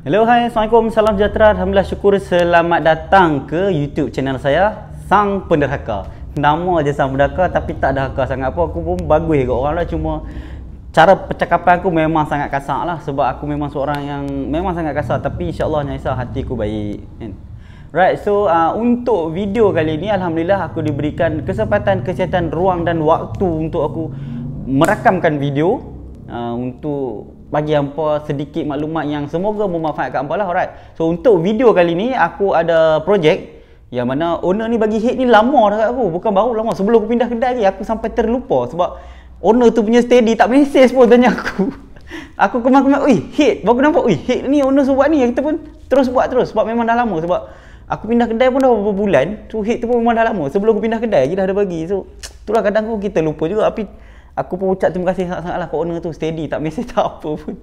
Hello, hai. Assalamualaikum. Salam sejahtera. Alhamdulillah syukur selamat datang ke YouTube channel saya, Sang Penderhaka. Nama je Sang Penderhaka tapi tak ada haka sangat pun. Aku pun bagus kat orang lah. Cuma cara percakapan aku memang sangat kasar lah. Sebab aku memang seorang yang memang sangat kasar. Tapi insyaAllah Nya Isa hati aku baik. Right, so uh, untuk video kali ni Alhamdulillah aku diberikan kesempatan, kesihatan, ruang dan waktu untuk aku merakamkan video uh, untuk bagi hangpa sedikit maklumat yang semoga bermanfaat kat hangpa lah alright so untuk video kali ni aku ada projek yang mana owner ni bagi hate ni lama dah kat aku bukan baru lama sebelum aku pindah kedai lagi aku sampai terlupa sebab owner tu punya steady tak mesej pun tanya aku aku kemar-kemar ui hate baru aku nampak ui hate ni owner suruh buat ni kita pun terus buat terus sebab memang dah lama sebab aku pindah kedai pun dah beberapa bulan tu so, hate tu pun memang dah lama sebelum aku pindah kedai lagi dah ada bagi so itulah kadang aku kita lupa juga tapi aku pun ucap terima kasih sangat-sangat lah owner tu steady tak mesej tak apa pun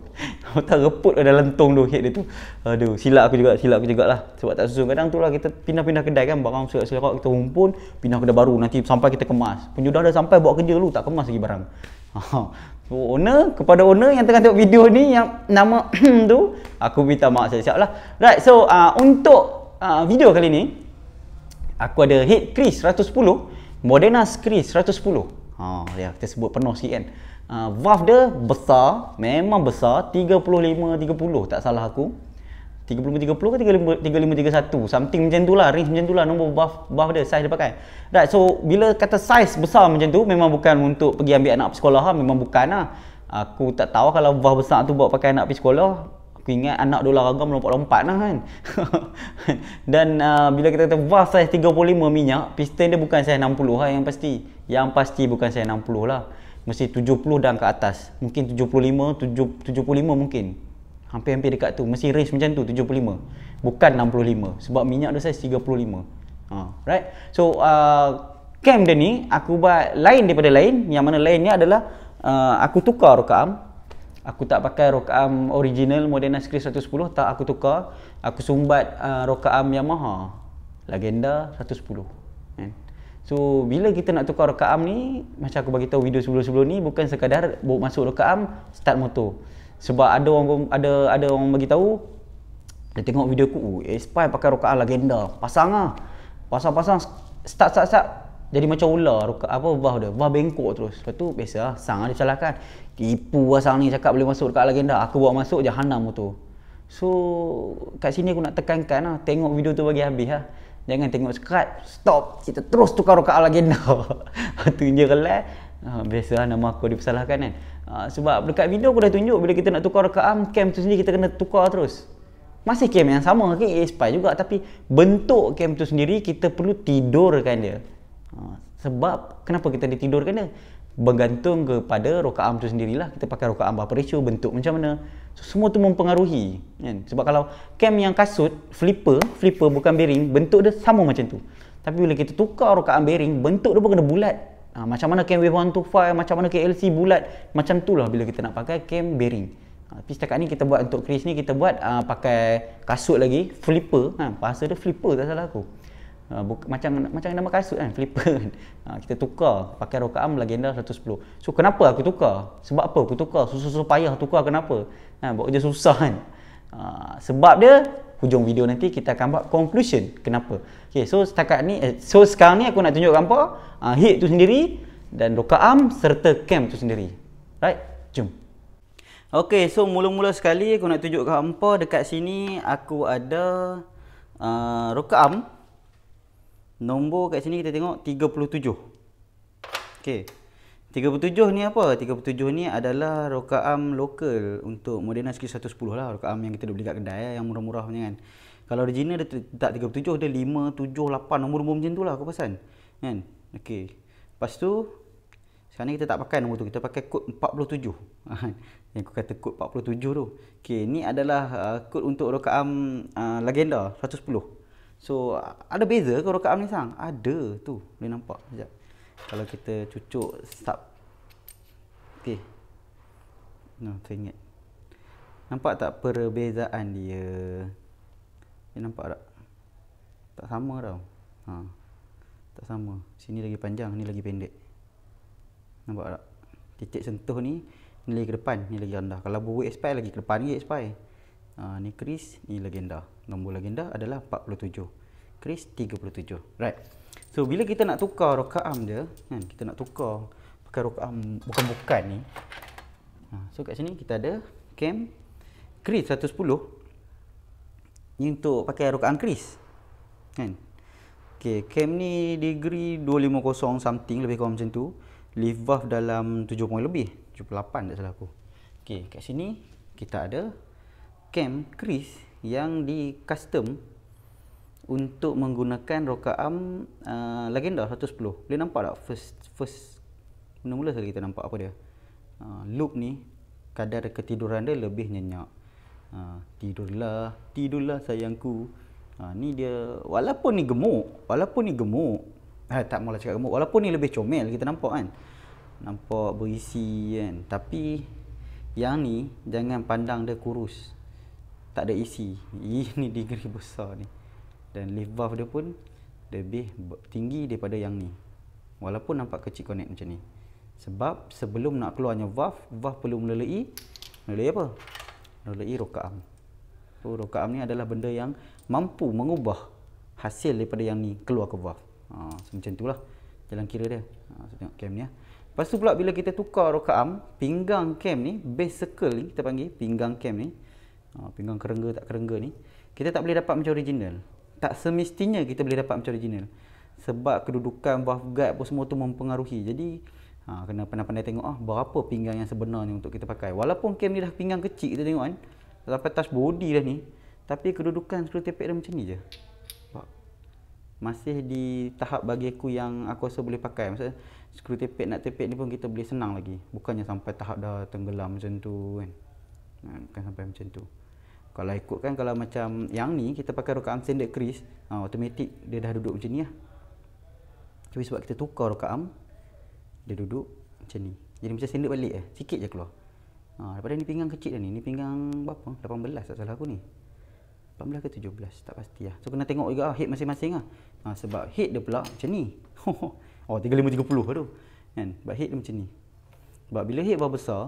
tak reput dalam lentung tu head dia tu aduh silap aku juga silap aku juga lah sebab tak susun kadang tu lah kita pindah-pindah kedai kan barang serak-serak kita humpun pindah kedai baru nanti sampai kita kemas penyudah dah sampai buat kerja dulu tak kemas lagi barang ha. so, owner kepada owner yang tengah tengok video ni yang nama tu aku minta maaf siap-siap lah right so uh, untuk uh, video kali ni aku ada head Chris 110 Moderna Chris 110 Ha ya kita sebut penuh sikit kan. Ha, valve dia besar, memang besar 35 30 tak salah aku. 35 30 ke 35 35 31 something macam tu lah range macam tu lah nombor valve valve dia size dia pakai. Right so bila kata size besar macam tu memang bukan untuk pergi ambil anak sekolah ha? Lah, memang bukan lah. Aku tak tahu kalau valve besar tu buat pakai anak pergi sekolah Aku ingat anak dolar harga melompat-lompat lah kan. Dan uh, bila kita kata valve size 35 minyak, piston dia bukan size 60 lah yang pasti. Yang pasti bukan size 60 lah. Mesti 70 dan ke atas. Mungkin 75, 7, 75 mungkin. Hampir-hampir dekat tu. Mesti range macam tu 75. Bukan 65. Sebab minyak dia size 35. Uh, ha, right? So, uh, cam dia ni aku buat lain daripada lain. Yang mana lain ni adalah uh, aku tukar rekam aku tak pakai rokaam original Moderna Screen 110 tak aku tukar aku sumbat uh, rokaam Yamaha Legenda 110 kan? so bila kita nak tukar rokaam ni macam aku bagi tahu video sebelum-sebelum ni bukan sekadar bawa masuk rokaam start motor sebab ada orang ada ada orang bagi tahu dia tengok video aku Aspire oh, eh, pakai rokaam Legenda pasang ah pasang-pasang start start start jadi macam ular ruka, apa bah, dia vah bengkok terus lepas tu biasa ah, sangat ada Tipu asal ni cakap boleh masuk dekat agenda Aku buat masuk jahanam tu So kat sini aku nak tekankan lah Tengok video tu bagi habis lah Jangan tengok subscribe Stop Kita terus tukar dekat agenda Tunjuk relax Ha, biasa lah nama aku dipersalahkan kan ha, Sebab dekat video aku dah tunjuk Bila kita nak tukar am Cam tu sendiri kita kena tukar terus Masih cam yang sama ke okay? Eh, juga Tapi bentuk cam tu sendiri Kita perlu tidurkan dia ha, Sebab Kenapa kita ditidurkan dia bergantung kepada rokaam tu sendirilah kita pakai rokaam berapa ratio bentuk macam mana so, semua tu mempengaruhi kan sebab kalau cam yang kasut flipper flipper bukan bearing bentuk dia sama macam tu tapi bila kita tukar rokaam bearing bentuk dia pun kena bulat ha, macam mana cam wave 125 macam mana KLC bulat macam tu lah bila kita nak pakai cam bearing ha, tapi setakat ni kita buat untuk Chris ni kita buat uh, pakai kasut lagi flipper ha, bahasa dia flipper tak salah aku Ah, buk, macam macam nama kasut kan flipper kan ha, kita tukar pakai rokaam legenda 110 so kenapa aku tukar sebab apa aku tukar Susu susah payah tukar kenapa ha, buat kerja susah kan ha, sebab dia hujung video nanti kita akan buat conclusion kenapa okay, so setakat ni eh, so sekarang ni aku nak tunjukkan apa ha, hit tu sendiri dan rokaam serta cam tu sendiri right jom Okay, so mula-mula sekali aku nak tunjukkan hampa dekat sini aku ada uh, rokaam Nombor kat sini kita tengok 37 Ok 37 ni apa? 37 ni adalah rokaam lokal Untuk Moderna SQ110 lah Rokaam yang kita dah beli kat kedai eh, Yang murah-murah punya kan Kalau original dia tak 37 Dia 5, 7, 8 Nombor-nombor macam tu lah aku pasan Kan? Ok Lepas tu Sekarang ni kita tak pakai nombor tu Kita pakai kod 47 ah, Yang aku kata kod 47 tu Ok ni adalah ah, kod untuk rokaam uh, ah, Legenda 110 So ada beza ke rokaat ni sang? Ada tu. Boleh nampak sekejap. Kalau kita cucuk sub. Okay. No, teringat. Nampak tak perbezaan dia? Ni eh, nampak tak? Tak sama tau. Ha. Tak sama. Sini lagi panjang, ni lagi pendek. Nampak tak? Titik sentuh ni ni lagi ke depan, ni lagi rendah. Kalau buat expire lagi ke depan, ni expire. Ha, ni crease, ni lagi rendah nombor legenda adalah 47. Kris 37. Right. So bila kita nak tukar rakaam dia, kan, kita nak tukar pakai rakaam bukan-bukan ni. Ha, so kat sini kita ada cam Kris 110 ni untuk pakai rakaam Kris. Kan? Okay, cam ni degree 250 something lebih kurang macam tu. Leave buff dalam 7 lebih. 78 tak salah aku. Okay, kat sini kita ada cam Kris yang di custom untuk menggunakan rokaam uh, legenda 110. Boleh nampak tak first first mula-mula sekali kita nampak apa dia. Uh, loop ni kadar ketiduran dia lebih nyenyak. Uh, tidurlah, tidurlah sayangku. Uh, ni dia walaupun ni gemuk, walaupun ni gemuk. Eh, tak maulah cakap gemuk. Walaupun ni lebih comel kita nampak kan. Nampak berisi kan. Tapi yang ni jangan pandang dia kurus tak ada isi. E Ini e degree besar ni. Dan lift buff dia pun lebih tinggi daripada yang ni. Walaupun nampak kecil connect macam ni. Sebab sebelum nak keluarnya buff, buff perlu melalui melalui apa? Melalui rokaam. So rokaam ni adalah benda yang mampu mengubah hasil daripada yang ni keluar ke buff. Ha, so macam tu lah. Jalan kira dia. Ha, so tengok cam ni lah. Lepas tu pula bila kita tukar rokaam, pinggang cam ni, base circle ni kita panggil, pinggang cam ni, Ha, pinggang kerengga tak kerengga ni kita tak boleh dapat macam original tak semestinya kita boleh dapat macam original sebab kedudukan buff guard pun semua tu mempengaruhi jadi ha, kena pandai-pandai tengok ah berapa pinggang yang sebenarnya untuk kita pakai walaupun cam ni dah pinggang kecil kita tengok kan sampai touch body dah ni tapi kedudukan screw tepek dia macam ni je masih di tahap bagi aku yang aku rasa boleh pakai maksudnya screw tepek nak tepek ni pun kita boleh senang lagi bukannya sampai tahap dah tenggelam macam tu kan ha, bukan sampai macam tu kalau ikut kan kalau macam yang ni kita pakai rukaan standard kris ha, automatik dia dah duduk macam ni lah tapi sebab kita tukar rukaan dia duduk macam ni jadi macam standard balik eh sikit je keluar ha, daripada ni pinggang kecil dah ni ni pinggang berapa 18 tak salah aku ni 18 ke 17 tak pasti lah so kena tengok juga lah head masing-masing lah ha, sebab head dia pula macam ni oh 35-30 tu kan sebab head dia macam ni sebab bila head bawah besar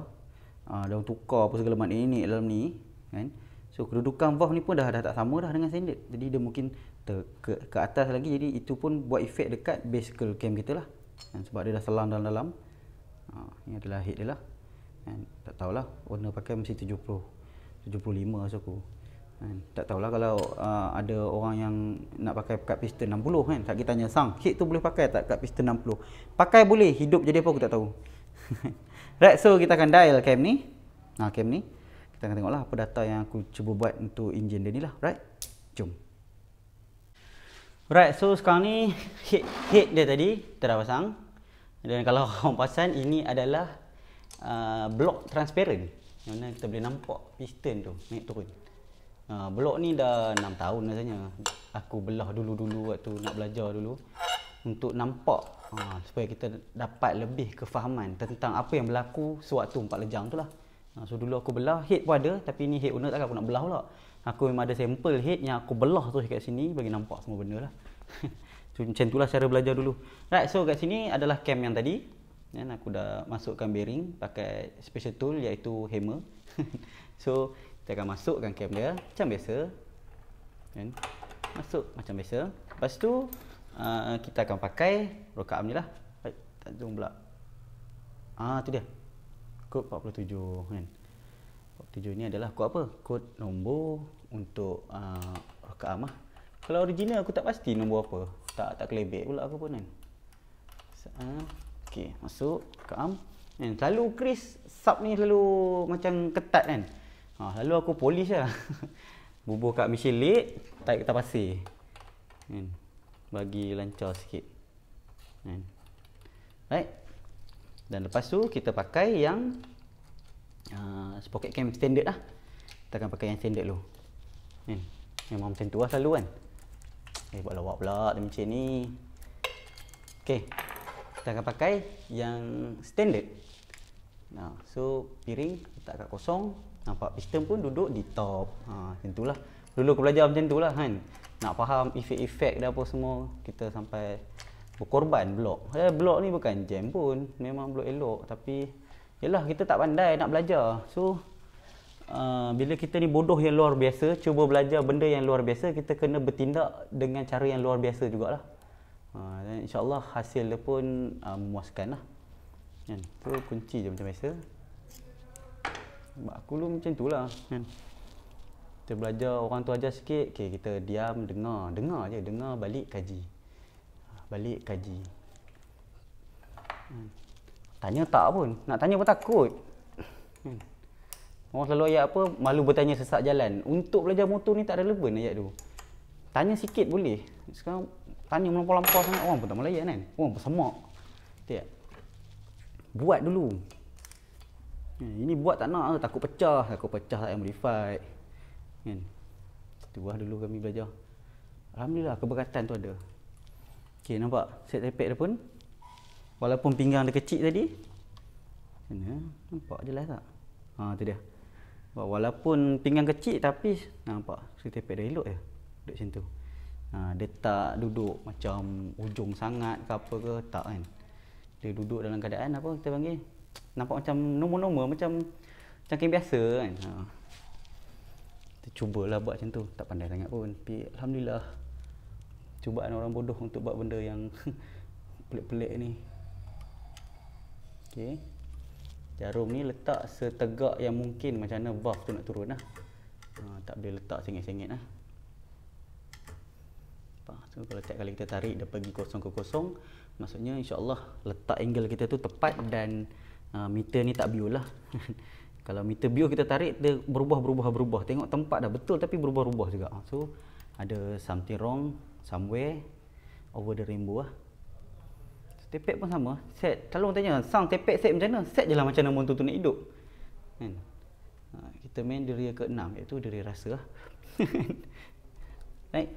ah uh, tukar apa segala makna ini dalam ni kan so kedudukan vav ni pun dah dah tak sama dah dengan standard jadi dia mungkin ter, ke, ke atas lagi jadi itu pun buat efek dekat basical cam kita lah kan? sebab dia dah selang dalam dalam ha, uh, ini adalah head dia lah kan? tak tahulah owner pakai mesti 70 75 rasa aku kan? tak tahulah kalau uh, ada orang yang nak pakai kat piston 60 kan tak kita tanya sang head tu boleh pakai tak kat piston 60 pakai boleh hidup jadi apa aku tak tahu Right, so kita akan dial cam ni. Nah, ha, cam ni. Kita akan tengoklah apa data yang aku cuba buat untuk engine dia ni lah. Right? Jom. Right, so sekarang ni head, head dia tadi kita dah pasang. Dan kalau korang pasang, ini adalah uh, blok transparent. Yang mana kita boleh nampak piston tu naik turun. Uh, ha, blok ni dah 6 tahun rasanya. Aku belah dulu-dulu waktu nak belajar dulu. Untuk nampak Ha, supaya kita dapat lebih kefahaman tentang apa yang berlaku sewaktu empat lejang tu lah. Ha, so dulu aku belah, head pun ada tapi ni head owner takkan aku nak belah pula. Aku memang ada sampel head yang aku belah tu kat sini bagi nampak semua benda lah. so, macam tu lah cara belajar dulu. Right, so kat sini adalah cam yang tadi. Dan aku dah masukkan bearing pakai special tool iaitu hammer. so kita akan masukkan cam dia macam biasa. Dan masuk macam biasa. Lepas tu Ah, kita akan pakai rokaam ni lah baik tak zoom pula ah tu dia kod 47 kan 47 ni adalah kod apa kod nombor untuk uh, ah, rokaam lah kalau original aku tak pasti nombor apa tak tak kelebek pula aku pun kan ah, Okay, masuk rokaam kan selalu Chris sub ni selalu macam ketat kan ha, lalu aku polish lah bubuh kat Michelle late tak kita pasir kan bagi lancar sikit hmm. Kan? right dan lepas tu kita pakai yang uh, ah, pocket cam standard lah kita akan pakai yang standard dulu hmm. Kan? memang macam tu lah selalu kan eh buat lawak pula dia macam ni ok kita akan pakai yang standard nah, so piring letak kat kosong nampak piston pun duduk di top ha, macam tu lah. dulu aku belajar macam tu lah kan nak faham efek-efek dah apa semua kita sampai berkorban blok eh blok ni bukan jam pun memang blok elok tapi yalah kita tak pandai nak belajar so uh, bila kita ni bodoh yang luar biasa cuba belajar benda yang luar biasa kita kena bertindak dengan cara yang luar biasa jugalah uh, insyaAllah hasil dia pun uh, memuaskan lah kan? tu kunci je macam biasa aku lu macam tu lah kan? kita belajar orang tu ajar sikit okay, kita diam dengar dengar je dengar balik kaji ha, balik kaji hmm. tanya tak pun nak tanya pun takut hmm. orang selalu ayat apa malu bertanya sesak jalan untuk belajar motor ni tak relevan ayat tu tanya sikit boleh sekarang tanya melampau-lampau sangat orang pun tak melayat kan orang pun semak tak buat dulu hmm, ini buat tak nak ah, takut pecah takut pecah tak yang modified kan satu buah dulu kami belajar Alhamdulillah keberkatan tu ada ok nampak set tepek dia pun walaupun pinggang dia kecil tadi kena nampak jelas tak ha tu dia walaupun pinggang kecil tapi nampak set tepek dia elok ya duduk macam tu ha, dia tak duduk macam ujung sangat ke apa ke tak kan dia duduk dalam keadaan apa kita panggil nampak macam normal-normal macam macam biasa kan ha. Kita cubalah buat macam tu Tak pandai sangat pun Tapi Alhamdulillah Cubaan orang bodoh untuk buat benda yang Pelik-pelik ni Okay Jarum ni letak setegak yang mungkin Macam mana buff tu nak turun lah uh, ha, Tak boleh letak sengit-sengit lah So kalau tiap kali kita tarik dia pergi kosong ke kosong Maksudnya insyaAllah letak angle kita tu tepat dan uh, meter ni tak biul lah kalau meter bio kita tarik dia berubah berubah berubah tengok tempat dah betul tapi berubah berubah juga so ada something wrong somewhere over the rainbow lah so, tepek pun sama set kalau orang tanya sound tepek set macam mana set je lah macam nama tu nak hidup kan ha, kita main diri ke enam iaitu diri rasa lah right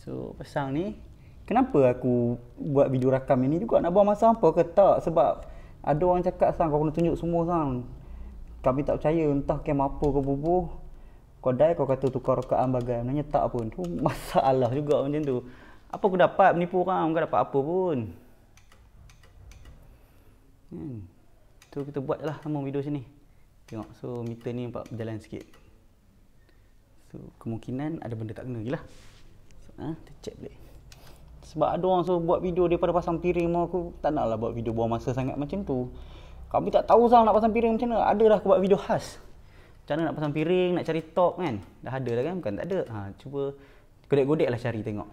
so pasang ni kenapa aku buat video rakam ini juga nak buang masa apa ke tak sebab ada orang cakap sang kau kena tunjuk semua sang kami tak percaya entah kem apa ke bubuh kau dai kau kata tukar rakaat bagai nanya tak pun tu masalah juga macam tu apa aku dapat menipu orang kau dapat apa pun hmm. tu kita buat lah sama video sini tengok so meter ni nampak berjalan sikit so kemungkinan ada benda tak kena gilah so, ha kita check balik sebab ada orang so buat video daripada pasang piring mau aku tak naklah buat video buang masa sangat macam tu kami tak tahu sah nak pasang piring macam mana. Ada dah aku buat video khas. Macam mana nak pasang piring, nak cari top kan. Dah ada dah kan? Bukan tak ada. Ha, cuba godek-godek lah cari tengok.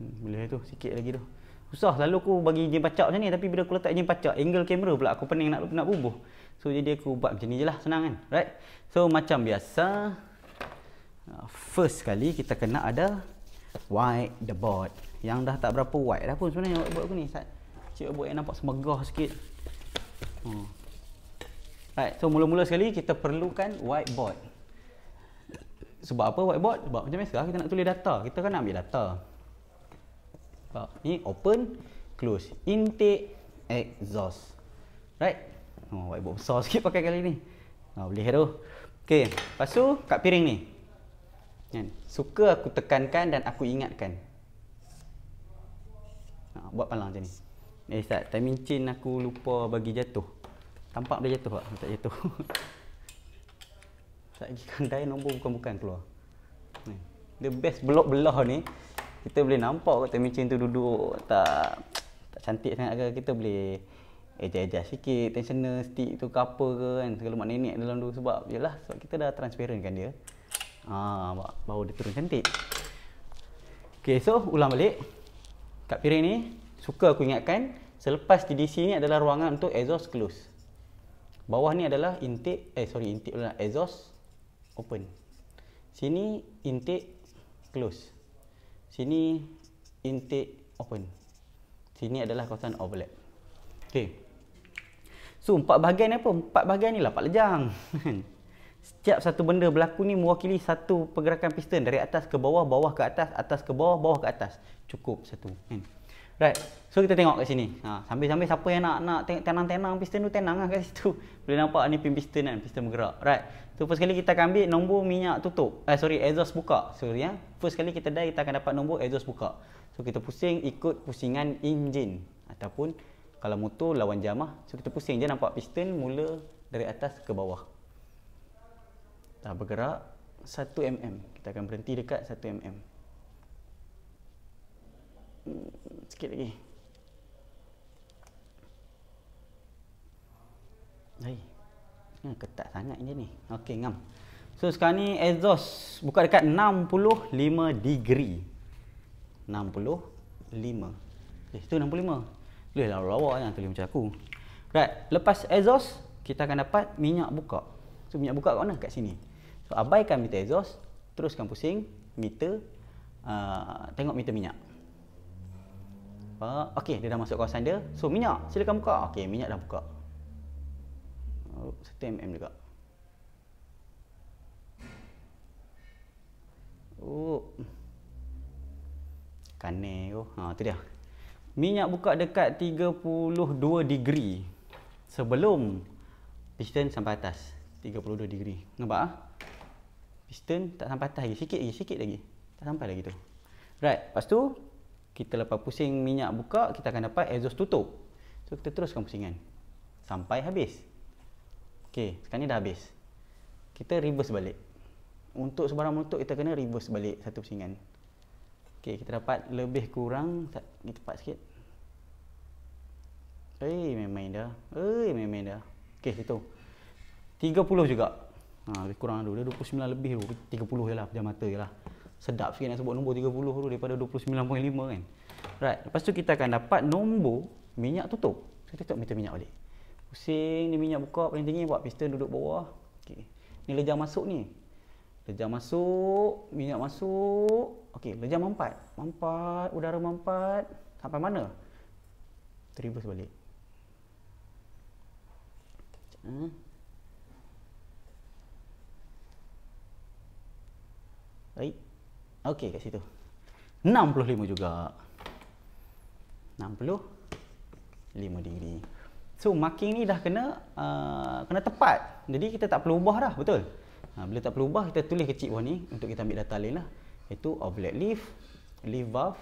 Hmm, boleh lah tu, sikit lagi tu. Susah, lalu aku bagi jim pacak macam ni. Tapi bila aku letak jim pacak, angle kamera pula aku pening nak nak bubuh. So jadi aku buat macam ni je lah, senang kan? Right? So macam biasa, uh, first kali kita kena ada white the board. Yang dah tak berapa white dah pun sebenarnya buat aku ni. Cik buat yang nampak semegah sikit. Hmm. Right, so mula-mula sekali kita perlukan whiteboard. Sebab apa whiteboard? Sebab macam biasa lah, kita nak tulis data. Kita kan nak ambil data. Sebab ni open, close. Intake, exhaust. Right? Oh, whiteboard besar sikit pakai kali ni. Oh, boleh tu. Okay, lepas tu kat piring ni. Kan? Suka aku tekankan dan aku ingatkan. Ha, buat palang macam ni. Eh, Ustaz, timing chain aku lupa bagi jatuh. Tampak dia jatuh tak? Tak jatuh. tak pergi kandai nombor bukan-bukan keluar. The best blok belah ni kita boleh nampak kat macam tu duduk tak tak cantik sangat ke kita boleh Eja-eja sikit, tensioner, stick tu ke apa ke kan Segala mak nenek dalam tu sebab Yalah, sebab kita dah transparent kan dia Haa, bawa dia turun cantik Okay, so ulang balik Kat piring ni, suka aku ingatkan Selepas TDC ni adalah ruangan untuk exhaust close Bawah ni adalah intake, eh sorry intake adalah exhaust open. Sini intake close. Sini intake open. Sini adalah kawasan overlap. Okay. So empat bahagian apa? Empat bahagian ni lah empat lejang. Setiap satu benda berlaku ni mewakili satu pergerakan piston dari atas ke bawah, bawah ke atas, atas ke bawah, bawah ke atas. Cukup satu. Hmm. Right. So kita tengok kat sini. Ha sambil-sambil siapa yang nak nak tengok tenang-tenang piston tu tenanglah kat situ. Boleh nampak ni pin piston kan piston bergerak. Right. So first kali kita akan ambil nombor minyak tutup. Eh sorry exhaust buka. Sorry ya. First kali kita dah kita akan dapat nombor exhaust buka. So kita pusing ikut pusingan enjin ataupun kalau motor lawan jam lah. So kita pusing je nampak piston mula dari atas ke bawah. Dah bergerak 1 mm. Kita akan berhenti dekat 1 mm. sikit lagi. Hai. Hmm, ketat sangat ini ni. Okey, ngam. So sekarang ni exhaust buka dekat 65 degree. 65. Eh, tu 65. Lelah lawa yang tulis macam aku. Right, lepas exhaust kita akan dapat minyak buka. So minyak buka kat mana? Kat sini. So abaikan meter exhaust, teruskan pusing meter uh, tengok meter minyak nampak okey dia dah masuk kawasan dia so minyak silakan buka okey minyak dah buka oh 1 mm juga oh kane tu oh. ha tu dia minyak buka dekat 32 degree sebelum piston sampai atas 32 degree nampak ah piston tak sampai atas lagi sikit lagi sikit lagi tak sampai lagi tu right lepas tu kita lepas pusing minyak buka kita akan dapat exhaust tutup so kita teruskan pusingan sampai habis ok sekarang ni dah habis kita reverse balik untuk sebarang motor kita kena reverse balik satu pusingan ok kita dapat lebih kurang ni tepat sikit Eh, main-main dah. Eh, main-main dah. Okey, itu. 30 juga. Ha, lebih kurang dulu. Dia 29 lebih dulu. 30 je lah, pejam mata je lah sedap sikit nak sebut nombor 30 tu daripada 29.5 kan right lepas tu kita akan dapat nombor minyak tutup kita tutup meter minyak balik pusing ni minyak buka paling tinggi buat piston duduk bawah okey ni lejar masuk ni lejar masuk minyak masuk okey lejar mampat mampat udara mampat sampai mana reverse balik hmm. Baik. Okey kat situ. 65 juga. 65 degree. So marking ni dah kena uh, kena tepat. Jadi kita tak perlu ubah dah, betul? Ha, bila tak perlu ubah, kita tulis kecil bawah ni untuk kita ambil data lain lah. Itu oblate leaf, leaf buff,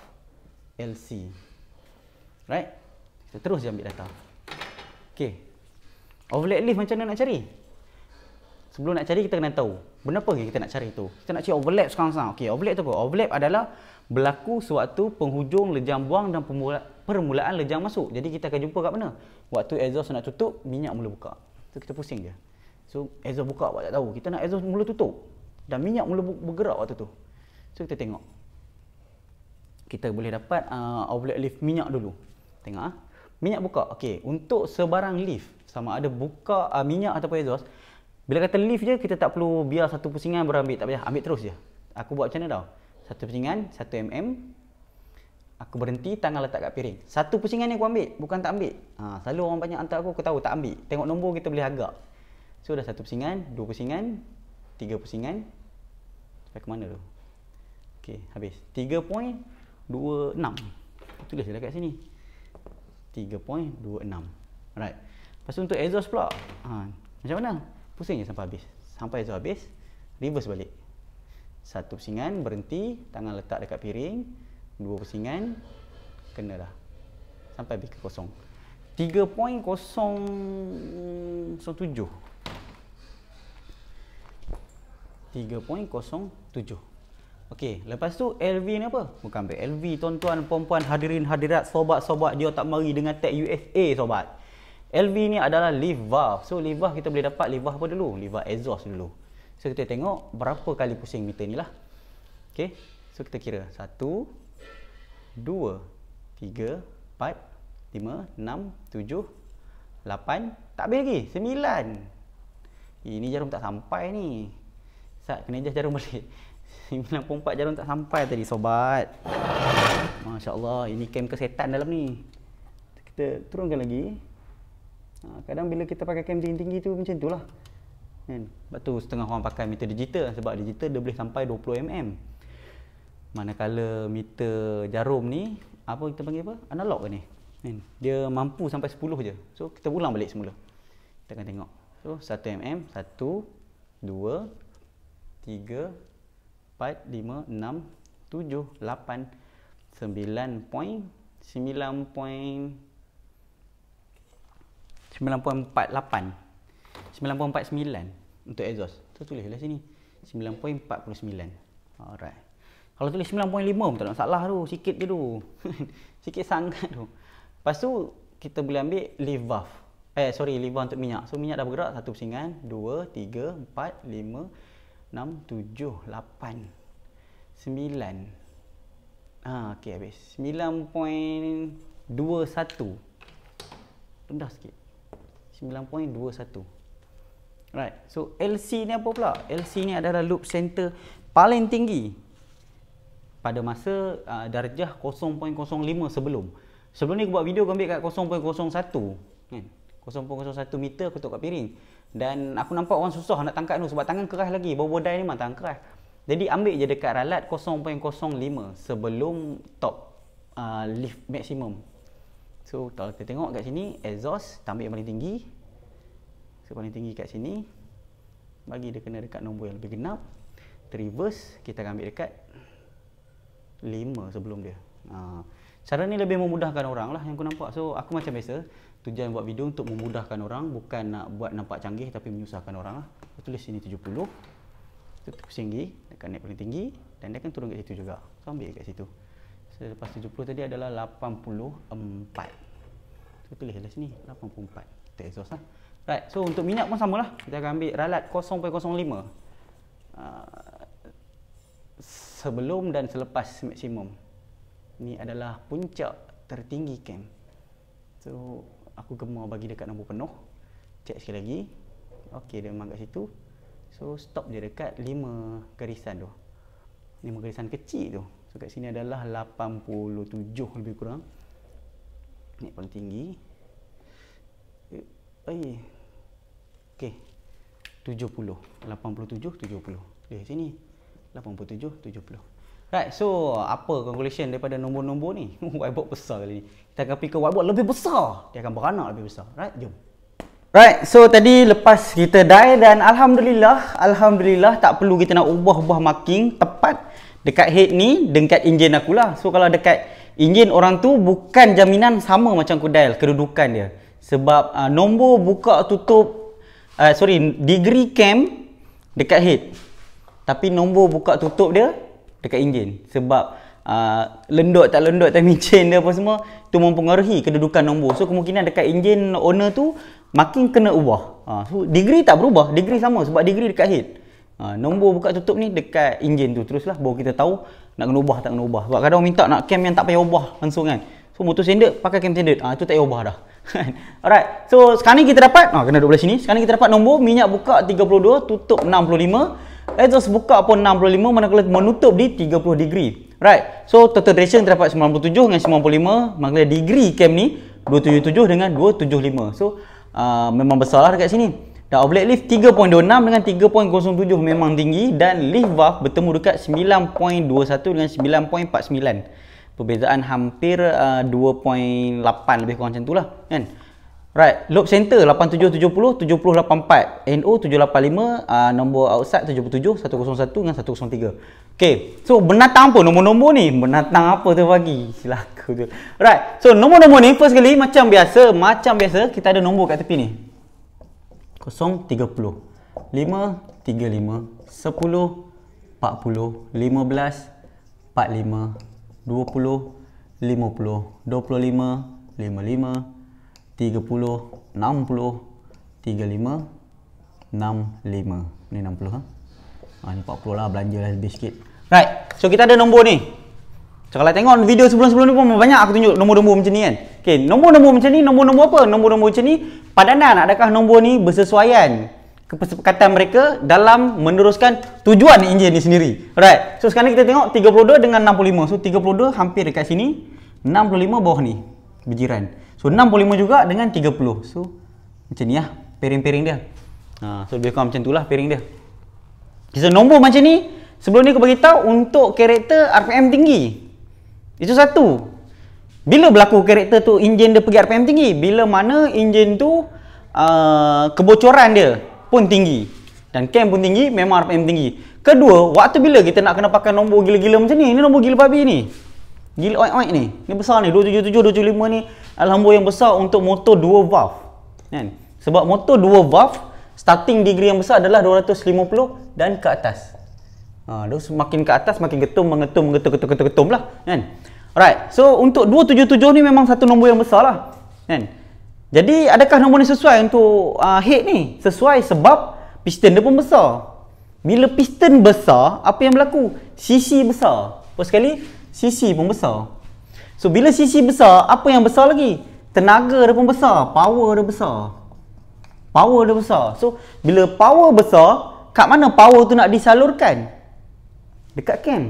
LC. Right? Kita terus je ambil data. Okey. Oblate leaf macam mana nak cari? Sebelum nak cari, kita kena tahu. Benda apa kita nak cari tu? Kita nak cari overlap sekarang-sekarang. Okey, overlap tu apa? Overlap adalah berlaku sewaktu penghujung lejang buang dan permulaan lejang masuk. Jadi kita akan jumpa kat mana? Waktu exhaust nak tutup, minyak mula buka. Tu kita pusing je. So, exhaust buka awak tak tahu. Kita nak exhaust mula tutup. Dan minyak mula bergerak waktu tu. So, kita tengok. Kita boleh dapat uh, overlap lift minyak dulu. Tengok. Ah. Minyak buka. Okey, untuk sebarang lift sama ada buka uh, minyak ataupun exhaust, bila kata lift je, kita tak perlu biar satu pusingan berambil. Tak payah, ambil terus je. Aku buat macam mana tau. Satu pusingan, satu mm. Aku berhenti, tangan letak kat piring. Satu pusingan ni aku ambil, bukan tak ambil. Ha, selalu orang banyak hantar aku, aku tahu tak ambil. Tengok nombor kita boleh agak. So, dah satu pusingan, dua pusingan, tiga pusingan. Sampai ke mana tu? Okay, habis. Tiga point, dua, enam. Tulis lah kat sini. Tiga point, dua, enam. Alright. Lepas tu untuk exhaust pula. Ha, macam mana? pusing je sampai habis sampai tu habis reverse balik satu pusingan berhenti tangan letak dekat piring dua pusingan kena dah sampai habis ke kosong 3.07 3.07 Okey, lepas tu LV ni apa? Bukan LV, tuan-tuan, puan-puan, hadirin, hadirat, sobat-sobat dia tak mari dengan tag USA, sobat. LV ni adalah lift valve. So lift valve kita boleh dapat lift valve apa dulu? Lift valve exhaust dulu. So kita tengok berapa kali pusing meter ni lah. Okay. So kita kira. Satu, dua, tiga, empat, lima, enam, tujuh, lapan. Tak habis lagi. Sembilan. Ini jarum tak sampai ni. Sat, kena ejas jarum balik. empat jarum tak sampai tadi sobat. Masya-Allah, ini kem kesetan dalam ni. Kita turunkan lagi. Ha, kadang bila kita pakai kamera yang tinggi tu macam lah, Kan? Sebab tu setengah orang pakai meter digital lah, sebab digital dia boleh sampai 20 mm. Manakala meter jarum ni apa kita panggil apa? Analog ke ni? Kan? Dia mampu sampai 10 je. So kita ulang balik semula. Kita akan tengok. So 1 mm, 1 2 3 4, 5, 6, 7, 8, sembilan 9, 9.48 9.49 untuk exhaust tu tulis lah sini 9.49 alright kalau tulis 9.5 pun tak nak salah tu sikit je tu sikit sangat tu lepas tu kita boleh ambil leave valve eh sorry leave valve untuk minyak so minyak dah bergerak satu pusingan 2, 3, 4, 5, 6, 7, 8 9 Ah, ha, ok habis 9.21 rendah sikit 9.21 right so LC ni apa pula LC ni adalah loop center paling tinggi pada masa uh, darjah 0.05 sebelum sebelum ni aku buat video aku ambil kat 0.01 0.01 kan? meter aku tutup kat piring dan aku nampak orang susah nak tangkap tu sebab tangan keras lagi bobo dai ni memang tangan keras jadi ambil je dekat ralat 0.05 sebelum top uh, lift maksimum So kalau kita tengok kat sini exhaust tambah yang paling tinggi. So paling tinggi kat sini bagi dia kena dekat nombor yang lebih genap. Reverse kita akan ambil dekat 5 sebelum dia. Ha. Cara ni lebih memudahkan orang lah yang aku nampak. So aku macam biasa tujuan buat video untuk memudahkan orang bukan nak buat nampak canggih tapi menyusahkan orang lah. Aku tulis sini 70. Itu pusing tinggi, dia akan naik paling tinggi dan dia akan turun kat situ juga. So ambil kat situ selepas 70 tadi adalah 84 saya tulis dah sini 84 kita exhaust lah right so untuk minyak pun samalah kita akan ambil ralat 0.05 uh, ah, sebelum dan selepas maksimum ni adalah puncak tertinggi kem so aku gemar bagi dekat nombor penuh check sekali lagi ok dia memang kat situ so stop dia dekat 5 garisan tu 5 garisan kecil tu So kat sini adalah 87 lebih kurang. Ni paling tinggi. Eh, ai. Okey. 70, 87, 70. Di sini 87, 70. Right, so apa conclusion daripada nombor-nombor ni? whiteboard besar kali ni. Kita akan pergi ke whiteboard lebih besar. Dia akan beranak lebih besar. Right, jom. Right, so tadi lepas kita die dan Alhamdulillah, Alhamdulillah tak perlu kita nak ubah-ubah marking. Tepat dekat head ni dekat enjin aku lah so kalau dekat enjin orang tu bukan jaminan sama macam aku dial kedudukan dia sebab uh, nombor buka tutup uh, sorry degree cam dekat head tapi nombor buka tutup dia dekat enjin sebab uh, ah, lendut tak lendut timing chain dia apa semua tu mempengaruhi kedudukan nombor so kemungkinan dekat enjin owner tu makin kena ubah uh, so degree tak berubah degree sama sebab degree dekat head Ha, nombor buka tutup ni dekat enjin tu teruslah baru kita tahu nak kena ubah tak kena ubah. Sebab kadang minta nak cam yang tak payah ubah langsung kan. So motor standard pakai cam standard. Ah ha, tu tak payah ubah dah. Alright. So sekarang ni kita dapat ah ha, kena duduk belah sini. Sekarang ni kita dapat nombor minyak buka 32 tutup 65. Exhaust buka pun 65 manakala menutup di 30 degree. Right. So total duration kita dapat 97 dengan 95 manakala degree cam ni 277 dengan 275. So uh, memang besarlah dekat sini. Dan oblate lift 3.26 dengan 3.07 memang tinggi dan lift valve bertemu dekat 9.21 dengan 9.49. Perbezaan hampir uh, 2.8 lebih kurang macam itulah kan. Right, loop center 8770 784, NO 785, uh, nombor outside 77 101 dengan 103. Okay, so menatang apa nombor-nombor ni? Menatang apa tu pagi? Silaku tu. Right, so nombor-nombor ni first kali macam biasa, macam biasa kita ada nombor kat tepi ni. Ini 60 ha? Ha, ni 40 lah belanja lah lebih sikit Right So kita ada nombor ni So kalau tengok video sebelum-sebelum ni pun banyak aku tunjuk nombor-nombor macam ni kan. Okey, nombor-nombor macam ni, nombor-nombor apa? Nombor-nombor macam ni, padanan adakah nombor ni bersesuaian kesepakatan mereka dalam meneruskan tujuan enjin ni sendiri. Alright. So sekarang kita tengok 32 dengan 65. So 32 hampir dekat sini, 65 bawah ni. Berjiran. So 65 juga dengan 30. So macam ni lah pairing-pairing dia. Ha, so lebih kurang macam tu lah pairing dia. Kisah nombor macam ni, sebelum ni aku beritahu untuk karakter RPM tinggi. Itu satu. Bila berlaku karakter tu enjin dia pergi RPM tinggi, bila mana enjin tu uh, kebocoran dia pun tinggi dan cam pun tinggi, memang RPM tinggi. Kedua, waktu bila kita nak kena pakai nombor gila-gila macam ni? Ini nombor gila babi ni. Gila oi-oi ni. Ni besar ni 277 275 ni alhambo yang besar untuk motor 2 valve. Kan? Sebab motor 2 valve starting degree yang besar adalah 250 dan ke atas. Ha, dia semakin ke atas makin ketum mengetum mengetum ketum ketum ketum lah kan. Alright. So untuk 277 ni memang satu nombor yang besar lah kan. Jadi adakah nombor ni sesuai untuk uh, head ni? Sesuai sebab piston dia pun besar. Bila piston besar, apa yang berlaku? Sisi besar. Pertama sekali, CC pun besar. So bila sisi besar, apa yang besar lagi? Tenaga dia pun besar, power dia besar. Power dia besar. So bila power besar, kat mana power tu nak disalurkan? dekat camp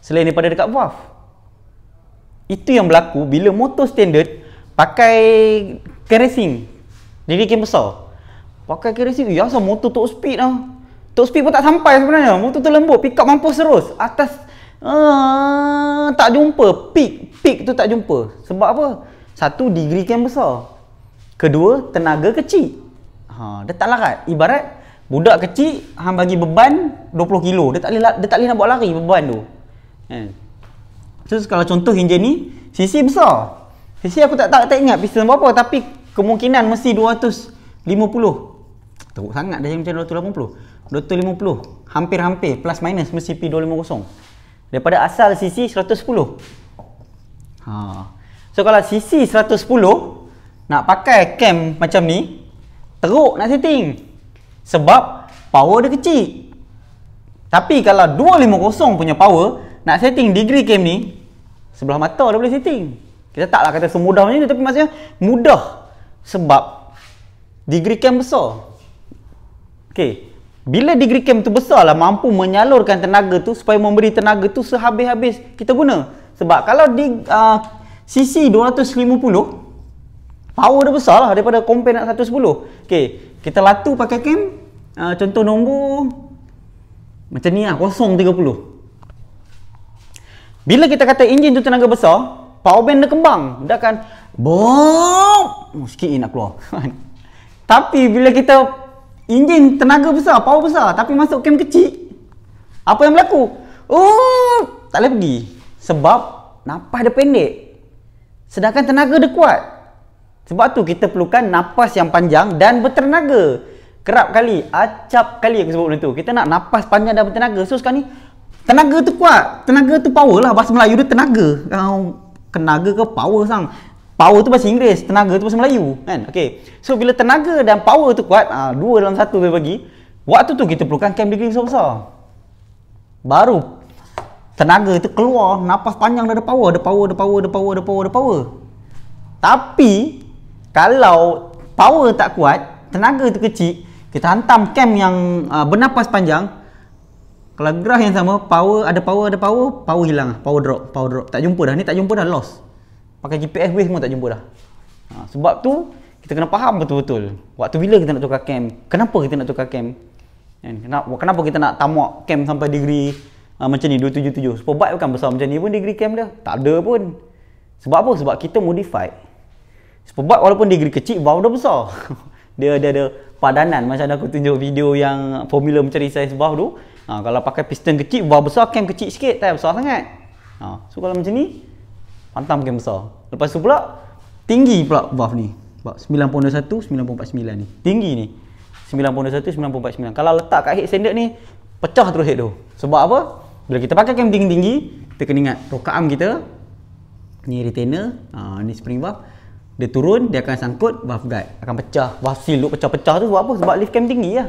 selain daripada dekat WAF itu yang berlaku bila motor standard pakai kerosene jadi kem besar pakai kerosene ya asal motor top speed lah top speed pun tak sampai sebenarnya motor tu lembut pick up mampus terus atas uh, tak jumpa peak peak tu tak jumpa sebab apa satu degree kem besar kedua tenaga kecil ha, dia tak larat ibarat Budak kecil hang bagi beban 20 kilo. Dia tak boleh dia tak boleh nak buat lari beban tu. Kan. Eh. kalau contoh enjin ni sisi besar. Sisi aku tak tak, tak ingat piston berapa tapi kemungkinan mesti 250. Teruk sangat dah macam 280. 250. Hampir-hampir plus minus mesti P250. Daripada asal sisi 110. Ha. So kalau sisi 110 nak pakai cam macam ni teruk nak setting sebab power dia kecil tapi kalau 250 punya power nak setting degree cam ni sebelah mata dah boleh setting kita taklah kata semudah macam ni tapi maksudnya mudah sebab degree cam besar ok bila degree cam tu besar lah mampu menyalurkan tenaga tu supaya memberi tenaga tu sehabis-habis kita guna sebab kalau di uh, CC 250 power dia besar lah daripada compare nak 110 ok kita latu pakai cam uh, contoh nombor macam ni lah kosong 30 bila kita kata enjin tu tenaga besar power bank dia kembang dia akan bop oh, sikit nak keluar tapi bila kita enjin tenaga besar power besar tapi masuk cam kecil apa yang berlaku oh tak boleh pergi sebab napas dia pendek sedangkan tenaga dia kuat sebab tu kita perlukan nafas yang panjang dan bertenaga. Kerap kali, acap kali aku sebut benda tu. Kita nak nafas panjang dan bertenaga. So sekarang ni, tenaga tu kuat. Tenaga tu power lah. Bahasa Melayu dia tenaga. Kau kenaga ke power sang? Power tu bahasa Inggeris, tenaga tu bahasa Melayu. Kan? Okay. So bila tenaga dan power tu kuat, ha, dua dalam satu bagi bagi. Waktu tu kita perlukan camp degree besar-besar. Baru tenaga tu keluar, nafas panjang dah ada power. Ada power, ada power, ada power, ada power, ada power. Tapi, kalau power tak kuat, tenaga tu kecil, kita hantam cam yang uh, ah, bernafas panjang. Kalau gerah yang sama, power ada power ada power, power hilang, lah, power drop, power drop. Tak jumpa dah. Ni tak jumpa dah lost. Pakai GPS wave pun tak jumpa dah. Ha, sebab tu kita kena faham betul-betul waktu bila kita nak tukar cam, kenapa kita nak tukar cam? Kan kenapa kenapa kita nak tamak cam sampai degree uh, macam ni 277. Super bike bukan besar macam ni pun degree cam dia. Tak ada pun. Sebab apa? Sebab kita modify sebab walaupun degree kecil, vowel dah besar. dia, dia ada padanan macam aku tunjuk video yang formula mencari saiz vowel tu. Ha, kalau pakai piston kecil, vowel besar, cam kecil sikit, tak besar sangat. Ha, so kalau macam ni, pantam cam besar. Lepas tu pula, tinggi pula vowel ni. 9.1, 9.49 ni. Tinggi ni. 9.1, 9.49. Kalau letak kat head standard ni, pecah terus head tu. Sebab apa? Bila kita pakai cam tinggi-tinggi, kita kena ingat rokaam kita. Ni retainer, ha, ni spring valve dia turun, dia akan sangkut valve guide Akan pecah, valve seal look pecah-pecah tu sebab apa? Sebab lift cam tinggi lah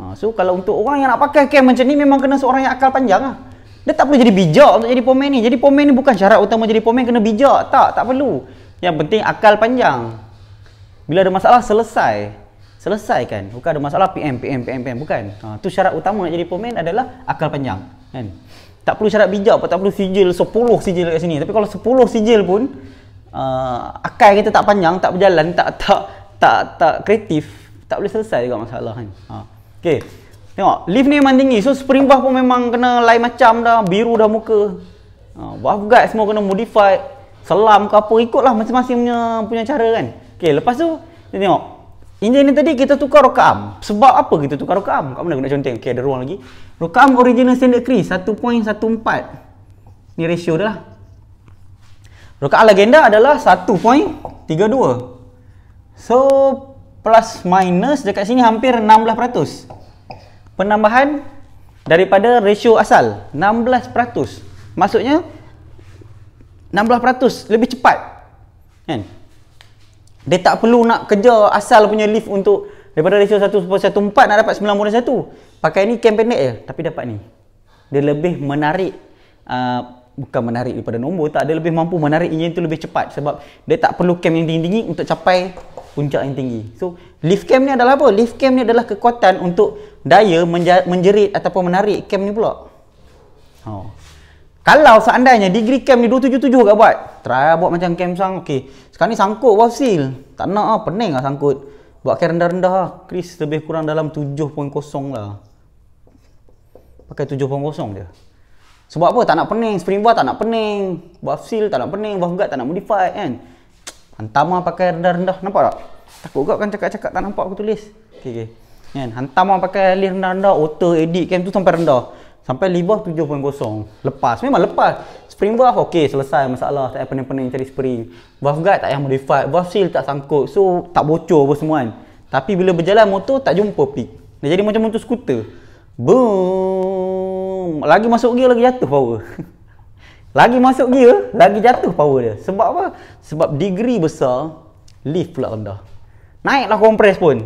ha, So kalau untuk orang yang nak pakai cam macam ni memang kena seorang yang akal panjang lah Dia tak perlu jadi bijak untuk jadi pomen ni Jadi pomen ni bukan syarat utama jadi pomen kena bijak, tak, tak perlu Yang penting akal panjang Bila ada masalah, selesai selesai kan. bukan ada masalah PM, PM, PM, PM, bukan ha, Tu syarat utama nak jadi pomen adalah akal panjang kan? Tak perlu syarat bijak pun, tak perlu sijil 10 sijil kat sini Tapi kalau 10 sijil pun uh, akal kita tak panjang, tak berjalan, tak tak tak tak kreatif, tak boleh selesai juga masalah kan. Ha. Okey. Tengok, lift ni memang tinggi. So spring valve pun memang kena lain macam dah, biru dah muka. Ha, valve guard semua kena modify, selam ke apa ikutlah masing-masing punya punya cara kan. Okey, lepas tu kita tengok. Enjin ni tadi kita tukar rokaam. Sebab apa kita tukar rokaam? Kat mana aku nak conteng? Okey, ada ruang lagi. Rokaam original standard Cree 1.14. Ni ratio dia lah. Rakaat legenda adalah 1.32. So plus minus dekat sini hampir 16%. Penambahan daripada ratio asal 16%. Maksudnya 16% lebih cepat. Kan? Dia tak perlu nak kerja asal punya lift untuk daripada ratio 1.14 nak dapat 9.1. Pakai ni kem pendek je tapi dapat ni. Dia lebih menarik uh, bukan menarik daripada nombor tak ada lebih mampu menarik engine tu lebih cepat sebab dia tak perlu cam yang tinggi-tinggi untuk capai puncak yang tinggi so lift cam ni adalah apa? lift cam ni adalah kekuatan untuk daya menjerit ataupun menarik cam ni pula oh. kalau seandainya degree cam ni 277 kat buat try buat macam cam sang ok sekarang ni sangkut buat seal tak nak lah pening lah sangkut buat cam rendah-rendah lah Chris lebih kurang dalam 7.0 lah pakai 7.0 je sebab apa? Tak nak pening. Spring bar tak nak pening. Buff seal tak nak pening. Buff guard tak nak modify kan. Hantama pakai rendah-rendah. Nampak tak? Takut kau kan cakap-cakap tak nampak aku tulis. Okey okey. Kan? Hantama pakai lir rendah-rendah. Auto edit kan tu sampai rendah. Sampai libah 7.0. Lepas. Memang lepas. Spring buff okey selesai masalah. Tak payah pening-pening cari spring. Buff guard tak payah modify. Buff seal tak sangkut. So tak bocor apa semua kan. Tapi bila berjalan motor tak jumpa peak. Dia jadi macam motor skuter. Boom lagi masuk gear lagi jatuh power. lagi masuk gear lagi jatuh power dia. Sebab apa? Sebab degree besar, lift pula rendah. Naiklah kompres pun.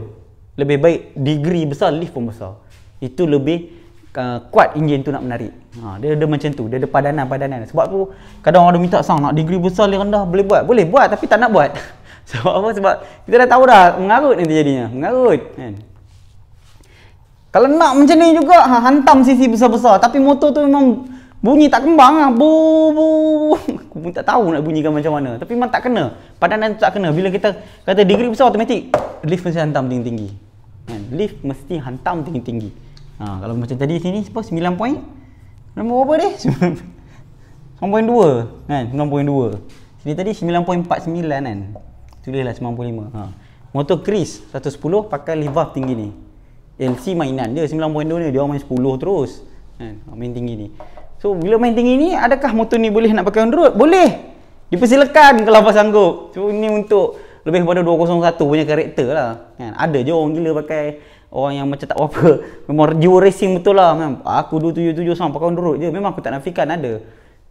Lebih baik degree besar, lift pun besar. Itu lebih uh, kuat enjin tu nak menarik. Ha, dia ada macam tu. Dia ada padanan-padanan. Sebab tu kadang orang ada minta sang nak degree besar, lift rendah boleh buat. Boleh buat tapi tak nak buat. Sebab apa? Sebab kita dah tahu dah mengarut nanti jadinya. Mengarut kan. Eh. Kalau nak macam ni juga, ha, hantam sisi besar-besar. Tapi motor tu memang bunyi tak kembang lah. Bu, bu. Aku pun tak tahu nak bunyikan macam mana. Tapi memang tak kena. Padanan tak kena. Bila kita kata degree besar automatik, lift mesti hantam tinggi-tinggi. Kan? Lift mesti hantam tinggi-tinggi. Ha, kalau macam tadi sini, suppose 9 point. Nombor berapa dia? 9.2 kan? 9.2. Sini tadi 9.49 kan? Tulislah 95. Ha. Motor Chris 110 pakai lift valve tinggi ni. LC mainan dia 90 ni dia orang main 10 terus kan oh, main tinggi ni so bila main tinggi ni adakah motor ni boleh nak pakai on road boleh dipersilakan kalau apa sanggup so ni untuk lebih kepada 201 punya karakter lah kan ada je orang gila pakai orang yang macam tak apa memang jiwa racing betul lah kan? aku 277 sama pakai on road je memang aku tak nafikan ada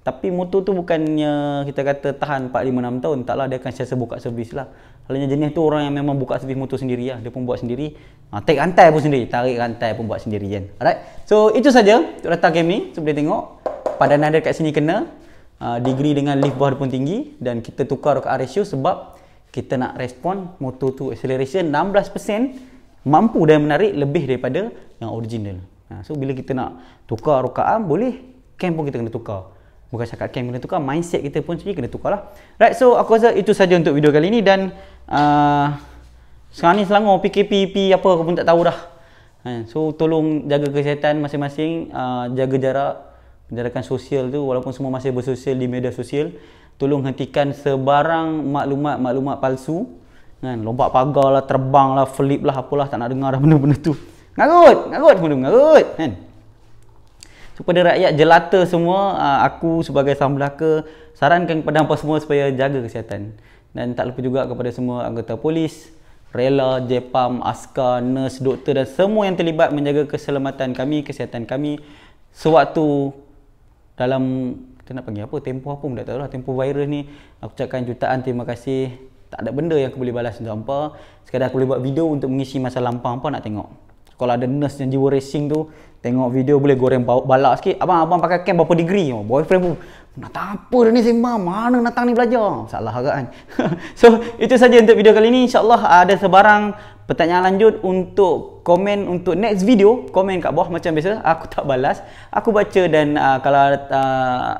tapi motor tu bukannya kita kata tahan 4, 5, 6 tahun. Taklah dia akan siasa buka servis lah. Halnya jenis tu orang yang memang buka servis motor sendiri lah. Dia pun buat sendiri. Ha, take rantai pun sendiri. Tarik rantai pun buat sendiri kan. Alright. So itu saja untuk data gaming. So boleh tengok. Padanan dia kat sini kena. Ha, degree dengan lift bar pun tinggi. Dan kita tukar ke ratio sebab kita nak respon motor tu acceleration 16% mampu dan menarik lebih daripada yang original. Ha, so bila kita nak tukar rokaan boleh. camp pun kita kena tukar bukan cakap camp kan, kena tukar mindset kita pun sendiri kena tukar lah right so aku rasa itu saja untuk video kali ini dan uh, sekarang ni selangor PKP, PP apa aku pun tak tahu dah kan, so tolong jaga kesihatan masing-masing uh, jaga jarak jarakan sosial tu walaupun semua masih bersosial di media sosial tolong hentikan sebarang maklumat-maklumat palsu kan lompat pagar lah terbang lah flip lah apalah tak nak dengar dah benda-benda tu ngarut ngarut benda-benda ngarut kan Supaya rakyat jelata semua ah, aku sebagai sambelaka sarankan kepada hangpa semua supaya jaga kesihatan dan tak lupa juga kepada semua anggota polis rela, Jepam, askar, nurse, doktor dan semua yang terlibat menjaga keselamatan kami, kesihatan kami sewaktu dalam kita nak panggil apa, tempoh apa pun tak tahu lah tempoh virus ni aku ucapkan jutaan terima kasih tak ada benda yang aku boleh balas untuk hampa sekadar aku boleh buat video untuk mengisi masa lampau hampa nak tengok kalau ada nurse yang jiwa racing tu Tengok video boleh goreng balak sikit. Abang abang pakai cam berapa degree? Oh, boyfriend pun nak apa dah ni sembang? Mana datang ni belajar? Salah harap kan. so, itu saja untuk video kali ini. Insyaallah ah, ada sebarang pertanyaan lanjut untuk komen untuk next video, komen kat bawah macam biasa. Aku tak balas. Aku baca dan uh, kalau uh,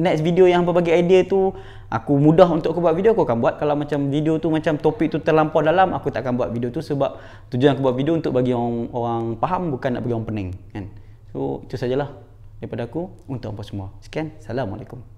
next video yang hangpa bagi idea tu aku mudah untuk aku buat video aku akan buat kalau macam video tu macam topik tu terlampau dalam aku tak akan buat video tu sebab tujuan aku buat video untuk bagi orang orang faham bukan nak bagi orang pening kan so itu sajalah daripada aku untuk apa semua sekian assalamualaikum